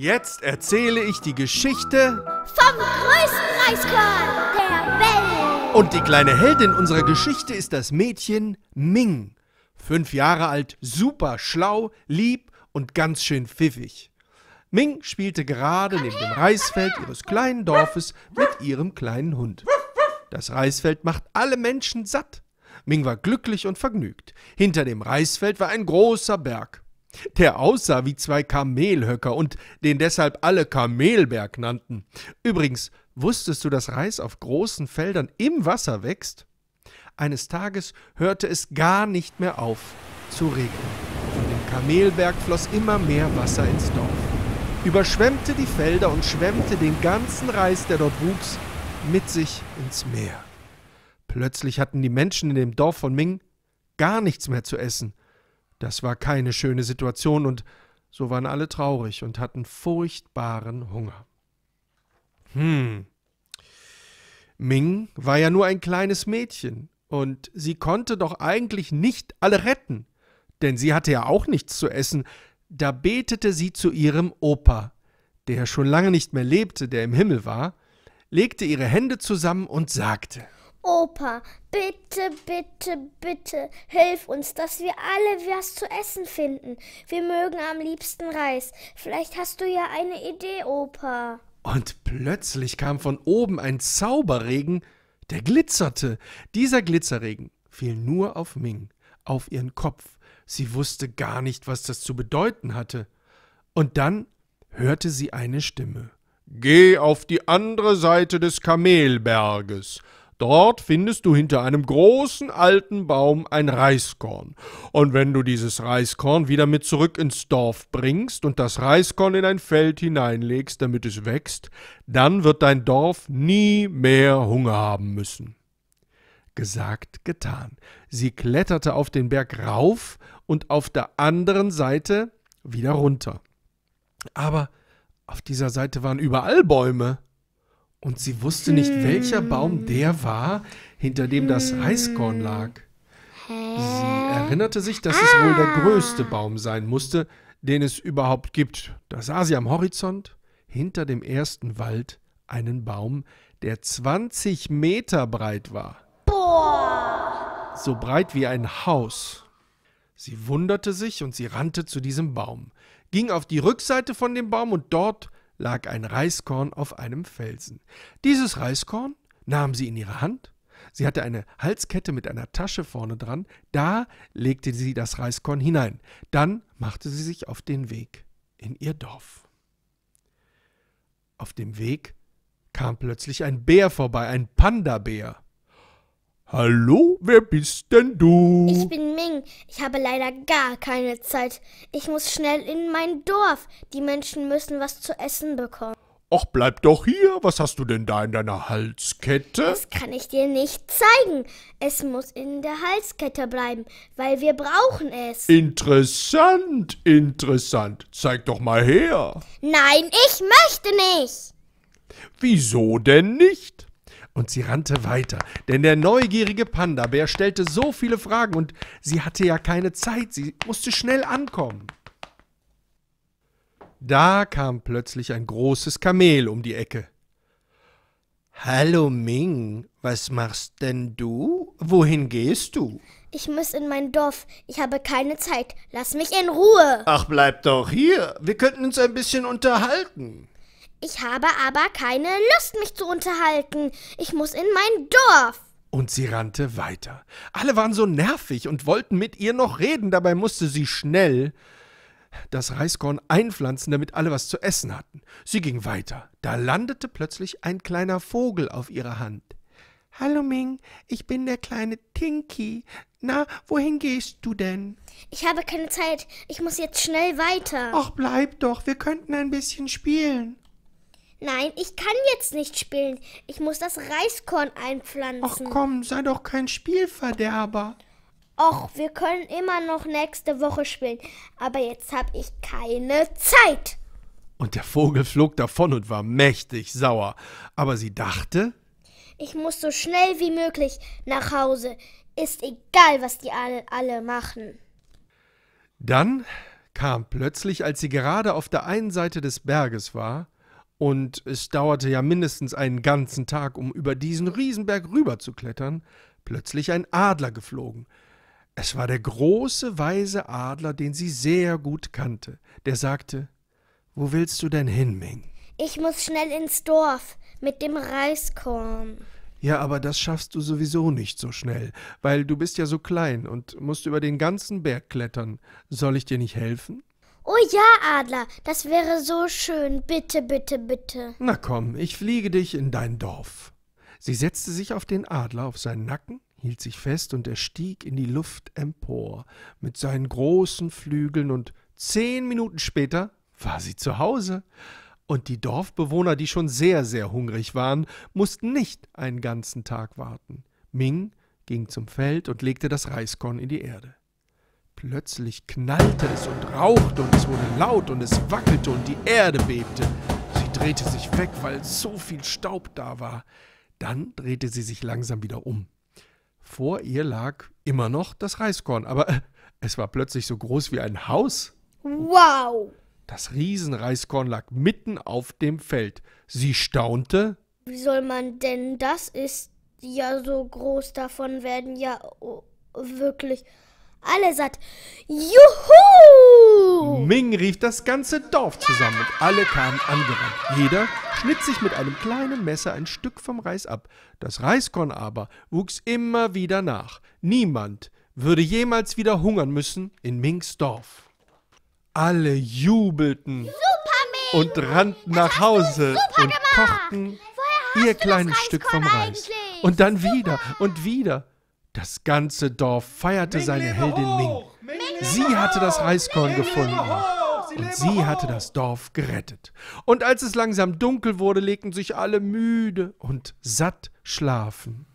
Jetzt erzähle ich die Geschichte vom größten Eiskorn der Welt. Und die kleine Heldin unserer Geschichte ist das Mädchen Ming. Fünf Jahre alt, super schlau, lieb und ganz schön pfiffig. Ming spielte gerade neben dem Reisfeld ihres kleinen Dorfes mit ihrem kleinen Hund. Das Reisfeld macht alle Menschen satt. Ming war glücklich und vergnügt. Hinter dem Reisfeld war ein großer Berg der aussah wie zwei Kamelhöcker und den deshalb alle Kamelberg nannten. Übrigens, wusstest du, dass Reis auf großen Feldern im Wasser wächst? Eines Tages hörte es gar nicht mehr auf zu regnen. Von dem Kamelberg floss immer mehr Wasser ins Dorf, überschwemmte die Felder und schwemmte den ganzen Reis, der dort wuchs, mit sich ins Meer. Plötzlich hatten die Menschen in dem Dorf von Ming gar nichts mehr zu essen das war keine schöne Situation, und so waren alle traurig und hatten furchtbaren Hunger. Hm. Ming war ja nur ein kleines Mädchen, und sie konnte doch eigentlich nicht alle retten, denn sie hatte ja auch nichts zu essen. Da betete sie zu ihrem Opa, der schon lange nicht mehr lebte, der im Himmel war, legte ihre Hände zusammen und sagte Opa, bitte, bitte, bitte, hilf uns, dass wir alle was zu essen finden. Wir mögen am liebsten Reis. Vielleicht hast du ja eine Idee, Opa. Und plötzlich kam von oben ein Zauberregen, der glitzerte. Dieser Glitzerregen fiel nur auf Ming, auf ihren Kopf. Sie wusste gar nicht, was das zu bedeuten hatte. Und dann hörte sie eine Stimme. Geh auf die andere Seite des Kamelberges Dort findest du hinter einem großen alten Baum ein Reiskorn. Und wenn du dieses Reiskorn wieder mit zurück ins Dorf bringst und das Reiskorn in ein Feld hineinlegst, damit es wächst, dann wird dein Dorf nie mehr Hunger haben müssen. Gesagt, getan. Sie kletterte auf den Berg rauf und auf der anderen Seite wieder runter. Aber auf dieser Seite waren überall Bäume. Und sie wusste nicht, hm. welcher Baum hm. der war, hinter dem das Reiskorn hm. lag. Sie erinnerte sich, dass ah. es wohl der ah! größte Baum sein musste, den es überhaupt gibt. Da sah sie am Horizont, hinter dem ersten Wald, einen Baum, der 20 Meter breit war. Boah! So breit wie ein Haus. Sie wunderte sich und sie rannte zu diesem Baum, ging auf die Rückseite von dem Baum und dort lag ein Reiskorn auf einem Felsen. Dieses Reiskorn nahm sie in ihre Hand, sie hatte eine Halskette mit einer Tasche vorne dran, da legte sie das Reiskorn hinein, dann machte sie sich auf den Weg in ihr Dorf. Auf dem Weg kam plötzlich ein Bär vorbei, ein Panda-Bär. Hallo, wer bist denn du? Ich bin Ming. Ich habe leider gar keine Zeit. Ich muss schnell in mein Dorf. Die Menschen müssen was zu essen bekommen. Ach, bleib doch hier. Was hast du denn da in deiner Halskette? Das kann ich dir nicht zeigen. Es muss in der Halskette bleiben, weil wir brauchen es. Interessant, interessant. Zeig doch mal her. Nein, ich möchte nicht. Wieso denn nicht? und sie rannte weiter, denn der neugierige Panda-Bär stellte so viele Fragen und sie hatte ja keine Zeit, sie musste schnell ankommen. Da kam plötzlich ein großes Kamel um die Ecke. Hallo Ming, was machst denn du? Wohin gehst du? Ich muss in mein Dorf. Ich habe keine Zeit. Lass mich in Ruhe. Ach, bleib doch hier. Wir könnten uns ein bisschen unterhalten. Ich habe aber keine Lust, mich zu unterhalten. Ich muss in mein Dorf. Und sie rannte weiter. Alle waren so nervig und wollten mit ihr noch reden, dabei musste sie schnell das Reiskorn einpflanzen, damit alle was zu essen hatten. Sie ging weiter. Da landete plötzlich ein kleiner Vogel auf ihrer Hand. Hallo Ming, ich bin der kleine Tinky. Na, wohin gehst du denn? Ich habe keine Zeit. Ich muss jetzt schnell weiter. Ach, bleib doch. Wir könnten ein bisschen spielen. Nein, ich kann jetzt nicht spielen. Ich muss das Reiskorn einpflanzen. Ach komm, sei doch kein Spielverderber. Och, wir können immer noch nächste Woche spielen, aber jetzt habe ich keine Zeit. Und der Vogel flog davon und war mächtig sauer. Aber sie dachte, ich muss so schnell wie möglich nach Hause. Ist egal, was die alle, alle machen. Dann kam plötzlich, als sie gerade auf der einen Seite des Berges war, und es dauerte ja mindestens einen ganzen Tag, um über diesen Riesenberg rüber zu klettern, plötzlich ein Adler geflogen. Es war der große, weise Adler, den sie sehr gut kannte. Der sagte, wo willst du denn hin, Ming? Ich muss schnell ins Dorf mit dem Reiskorn. Ja, aber das schaffst du sowieso nicht so schnell, weil du bist ja so klein und musst über den ganzen Berg klettern. Soll ich dir nicht helfen? Oh ja, Adler, das wäre so schön. Bitte, bitte, bitte. Na komm, ich fliege dich in dein Dorf. Sie setzte sich auf den Adler auf seinen Nacken, hielt sich fest und er stieg in die Luft empor mit seinen großen Flügeln und zehn Minuten später war sie zu Hause. Und die Dorfbewohner, die schon sehr, sehr hungrig waren, mussten nicht einen ganzen Tag warten. Ming ging zum Feld und legte das Reiskorn in die Erde. Plötzlich knallte es und rauchte und es wurde laut und es wackelte und die Erde bebte. Sie drehte sich weg, weil so viel Staub da war. Dann drehte sie sich langsam wieder um. Vor ihr lag immer noch das Reiskorn, aber äh, es war plötzlich so groß wie ein Haus. Wow! Das Riesenreiskorn lag mitten auf dem Feld. Sie staunte. Wie soll man denn das ist ja so groß, davon werden ja wirklich alle satt. Juhu! Ming rief das ganze Dorf zusammen und alle kamen angerannt. Jeder schnitt sich mit einem kleinen Messer ein Stück vom Reis ab. Das Reiskorn aber wuchs immer wieder nach. Niemand würde jemals wieder hungern müssen in Mings Dorf. Alle jubelten super, Ming! und rannten das nach Hause und kochten ihr kleines Stück vom Reis. Und dann wieder und wieder. Das ganze Dorf feierte Ming seine Heldin Ming. Ming. Sie hatte das Reiskorn Ming gefunden. und sie hatte das Dorf gerettet. Und als es langsam dunkel wurde, legten sich alle müde und satt schlafen.